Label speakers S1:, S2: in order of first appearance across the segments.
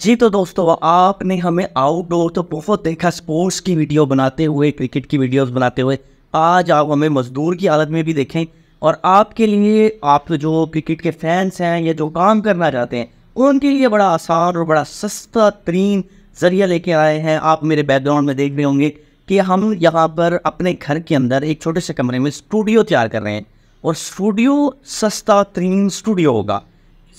S1: जी तो दोस्तों आपने हमें आउटडोर तो बहुत देखा स्पोर्ट्स की वीडियो बनाते हुए क्रिकेट की वीडियोस बनाते हुए आज आप हमें मजदूर की हालत में भी देखें और आपके लिए आप जो क्रिकेट के फैंस हैं या जो काम करना चाहते हैं उनके लिए बड़ा आसान और बड़ा सस्ता तरीन ज़रिया लेके आए हैं आप मेरे बैकग्राउंड में देख रहे होंगे कि हम यहाँ पर अपने घर के अंदर एक छोटे से कमरे में स्टूडियो तैयार कर रहे हैं और स्टूडियो सस्ता तरीन स्टूडियो होगा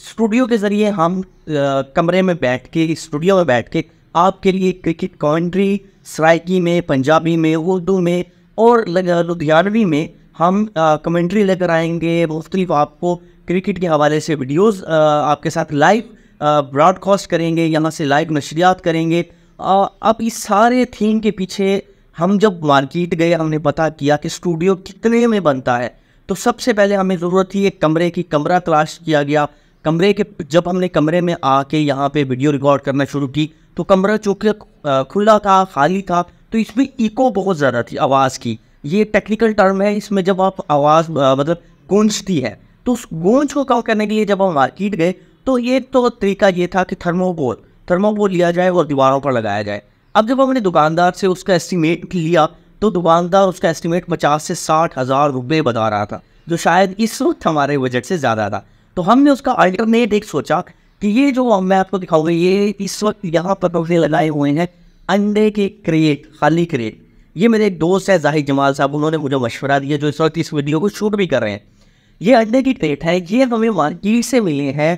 S1: स्टूडियो के ज़रिए हम आ, कमरे में बैठ के स्टूडियो में बैठ के आपके लिए क्रिकेट कॉन्ट्री सराइकी में पंजाबी में उर्दू में और लुधियानवी में हम कमेंट्री लेकर आएंगे मुख्तलिफ आपको क्रिकेट के हवाले से वीडियोस आ, आपके साथ लाइव ब्रॉडकास्ट करेंगे यहाँ से लाइव नशरियात करेंगे आ, अब इस सारे थीम के पीछे हम जब मार्केट गए हमने पता किया कि स्टूडियो कितने में बनता है तो सबसे पहले हमें ज़रूरत थी एक कमरे की कमरा तलाश किया गया कमरे के जब हमने कमरे में आके यहाँ पे वीडियो रिकॉर्ड करना शुरू की तो कमरा चूँकि खुला था खाली था तो इसमें इको बहुत ज़्यादा थी आवाज़ की ये टेक्निकल टर्म है इसमें जब आप आवाज़ मतलब गूंजती है तो उस गूंज को कम करने के लिए जब हम मार्केट गए तो ये तो तरीका ये था कि थर्मोबोल थर्मोबोल लिया जाए और दीवारों पर लगाया जाए अब जब हमने दुकानदार से उसका एस्टीमेट लिया तो दुकानदार उसका एस्टीमेट पचास से साठ हज़ार रुपये बता रहा था जो शायद इस वक्त हमारे बजट से ज़्यादा था तो हमने उसका अल्टरनेट एक सोचा कि ये जो मैं आपको दिखाऊंगा ये इस वक्त यहाँ पर पौधे लगाए हुए हैं अंडे के क्रेट खाली क्रेट ये मेरे एक दोस्त है जाहिर जमाल साहब उन्होंने मुझे मशवरा दिया जो इस वक्त इस वीडियो को शूट भी कर रहे हैं ये अंडे की क्रेट है ये हमें मार्केट से मिले हैं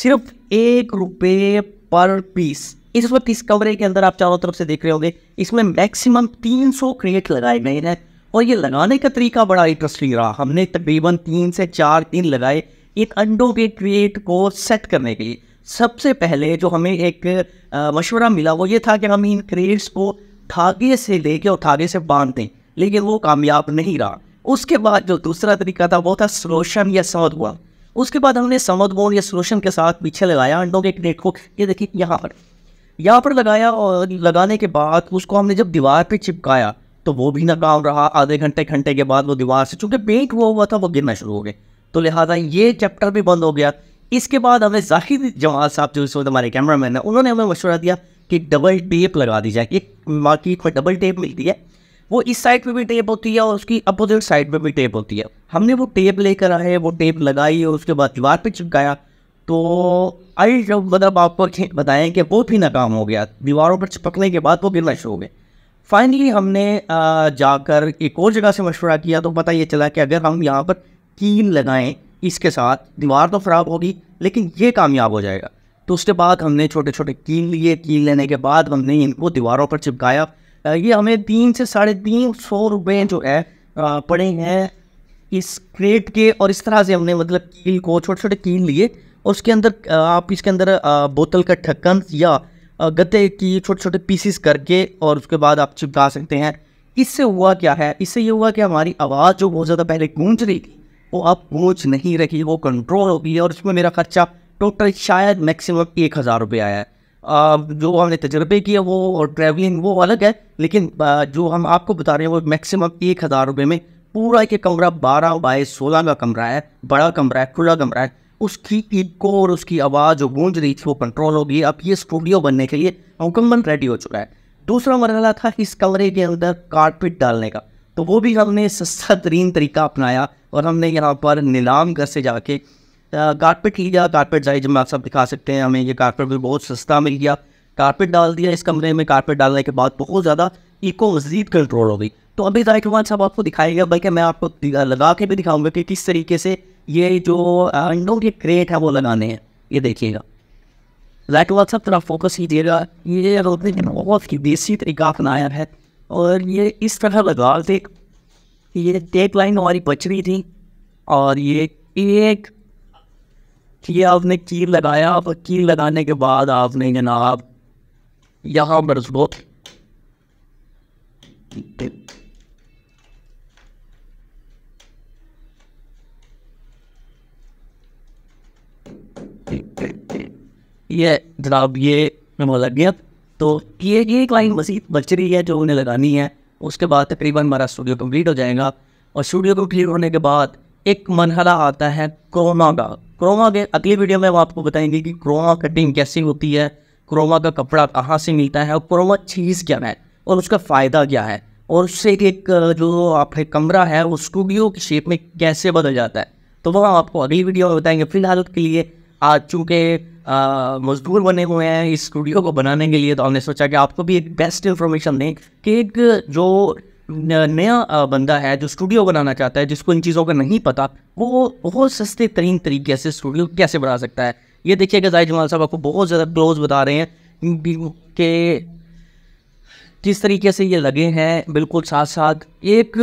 S1: सिर्फ एक रुपये पर पीस इस वक्त इस कमरे के अंदर आप चारों तरफ से देख रहे होंगे इसमें मैक्सिमम 300 क्रेट लगाए गए हैं और ये लगाने का तरीका बड़ा इंटरेस्टिंग रहा हमने तकरीबन तीन से चार दिन लगाए एक अंडों के क्रिएट को सेट करने के लिए सबसे पहले जो हमें एक मशवरा मिला वो ये था कि हम इन क्रेट्स को धागे से लेके और धागे से बांध दें लेकिन वो कामयाब नहीं रहा उसके बाद जो दूसरा तरीका था वो था सलोशन या सौद हुआ उसके बाद हमने समद बोन या सलोशन के साथ पीछे लगाया अंडों के क्रेट को ये देखिए यहाँ पर यहाँ पर लगाया और लगाने के बाद उसको हमने जब दीवार पर चिपकाया तो वो भी नाकाम रहा आधे घंटे घंटे के बाद वो दीवार से चूँकि पेंट हुआ हुआ था वो गिरना शुरू हो गया तो लिहाजा ये चैप्टर भी बंद हो गया इसके बाद हमें जाहिद जमाल साहब जो इस वक्त हमारे कैमरा मैन है उन्होंने हमें मशवरा दिया कि डबल टेप लगा दी जाए एक मार्केट में डबल टेप मिलती है वो इस साइड पे भी टेप होती है और उसकी अपोजिट साइड पे भी टेप होती है हमने वो टेप लेकर आए वो टेप लगाई और उसके बाद दीवार पे चिपकाया तो आई जब मतलब आपको बताएं कि वो भी नाकाम हो गया दीवारों पर चिपकने के बाद वो गिरना शुरू हो गए फाइनली हमने जाकर एक और जगह से मशवरा किया तो पता ये चला कि अगर हम यहाँ पर कील लगाएं इसके साथ दीवार तो ख़राब होगी लेकिन ये कामयाब हो जाएगा तो उसके बाद हमने छोटे छोटे कील लिए कील लेने के बाद हमने इनको दीवारों पर चिपकाया ये हमें तीन से साढ़े तीन सौ रुपये जो है पड़े हैं इस क्रेट के और इस तरह से हमने मतलब कील को छोटे छोटे कील लिए और उसके अंदर आप इसके अंदर बोतल का ढक्कन या गत्ते की छोटे छोटे पीसीस करके और उसके बाद आप चिपका सकते हैं इससे हुआ क्या है इससे ये हुआ कि हमारी आवाज़ जो बहुत ज़्यादा पहले गूंज रही थी वो आप पहुँच नहीं रही वो कंट्रोल हो गई है और उसमें मेरा खर्चा टोटल शायद मैक्सिमम एक हज़ार रुपये आया है आ, जो हमने तजर्बे किया वो और ट्रैवलिंग वो अलग है लेकिन जो हम आपको बता रहे हैं वो मैक्सिमम एक हज़ार रुपये में पूरा एक कमरा बारह बाई सोलह का कमरा है बड़ा कमरा है खुला कमरा है उसकी इको और उसकी आवाज़ जो गूंज रही थी वो कंट्रोल हो गई अब ये स्टूडियो बनने के लिए मुकम्मल रेडी हो चुका है दूसरा मरहला था इस कमरे के अंदर कारपेट डालने का तो वो भी हमने सस्ता तरीन तरीका अपनाया और हमने यहाँ पर नीलाम घर से जाके कारपेट लिया कारपेट जाए जब आप सब दिखा सकते हैं हमें ये कारपेट भी बहुत सस्ता मिल गया कारपेट डाल दिया इस कमरे में कारपेट डालने के बाद बहुत ज़्यादा इको मजीद कंट्रोल हो गई तो अभी जाहिर मान साहब आपको दिखाएगा बल्कि मैं आपको लगा के भी दिखाऊंगा कि किस तरीके से ये जो अंडों के क्रेट है वो लगाने हैं ये देखिएगा जाहिर मान साहब थोड़ा फोकस कीजिएगा ये बहुत ही देसी तरीका अपनाया है और ये इस तरह लगा थे ये टेप लाइन हमारी बच रही थी और ये एक ये आपने कील लगाया और कील लगाने के बाद आपने जनाब यहाँ पर उसको ये जनाब ये मैं मतलब गया तो ये ये एक लाइन मजीद रही है जो उन्हें लगानी है उसके बाद तकरीबन हमारा स्टूडियो कम्प्लीट हो जाएगा और स्टूडियो कम्प्लीट होने के बाद एक मरहला आता है क्रोमा का क्रोमा के अगली वीडियो में हम आपको बताएंगे कि क्रोमा कटिंग कैसी होती है क्रोमा का कपड़ा कहाँ से मिलता है और क्रोमा चीज़ क्या है और उसका फ़ायदा क्या है और उससे एक जो आपका कमरा है वो स्टूडियो की शेप में कैसे बदल जाता है तो वह आपको अगली वीडियो में बताएंगे फिलहाल के लिए आज चूँकि मज़दूर बने हुए हैं इस स्टूडियो को बनाने के लिए तो हमने सोचा कि आपको भी एक बेस्ट इन्फॉर्मेशन दें कि एक जो नया बंदा है जो स्टूडियो बनाना चाहता है जिसको इन चीज़ों का नहीं पता वो बहुत सस्ते तरीन तरीके से स्टूडियो कैसे बना सकता है ये देखिएगा जाहिर जमाल साहब आपको बहुत ज़्यादा क्लोज बता रहे हैं कि जिस तरीके से ये लगे हैं बिल्कुल साथ साथ एक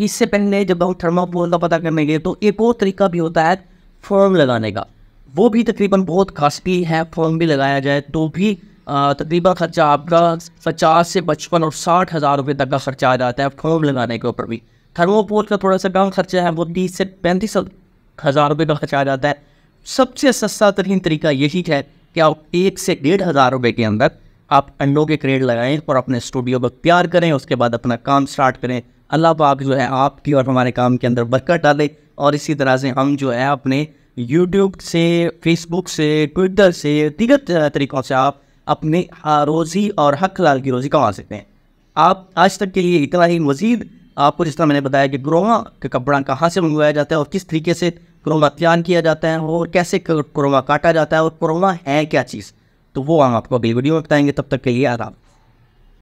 S1: इससे पहले जब हम थर्मापोल का पता करने गए तो एक और तरीका भी होता है फॉर्म लगाने का वो भी तकरीबन बहुत कास्टली है फॉर्म भी लगाया जाए तो भी तकरीबन ख़र्चा आपका पचास से पचपन और साठ हज़ार रुपये तक का ख़र्चा आ जाता है फॉर्म लगाने के ऊपर भी थर्मोपोल का थोड़ा सा कम खर्चा है वो तीस से पैंतीस हज़ार रुपये का खर्चा आ जाता है सबसे सस्ता तरीन तरीका यही है कि आप एक से डेढ़ हज़ार रुपये के अंदर आप अंडों के क्रेड लगाएं और अपने स्टूडियो पर प्यार करें उसके बाद अपना काम स्टार्ट करें अल्लाह पाक जो है आपकी और हमारे काम के अंदर बरकत डालें और इसी तरह से हम जो है अपने यूट्यूब से फेसबुक से ट्विटर से दिगत तरीक़ों से आप अपने रोज़ी और हक लाल की रोज़ी कमा सकते हैं आप आज तक के लिए इतना ही मज़ीद आपको जिस तरह मैंने बताया कि क्रोमा का कपड़ा कहाँ से मंगवाया जाता है और किस तरीके से क्रोमा तैयार किया जाता है और कैसे क्रोमा काटा जाता है और क्रोमा है क्या चीज़ तो वो हम आपको अगली वीडियो में बताएंगे तब तक के लिए आराम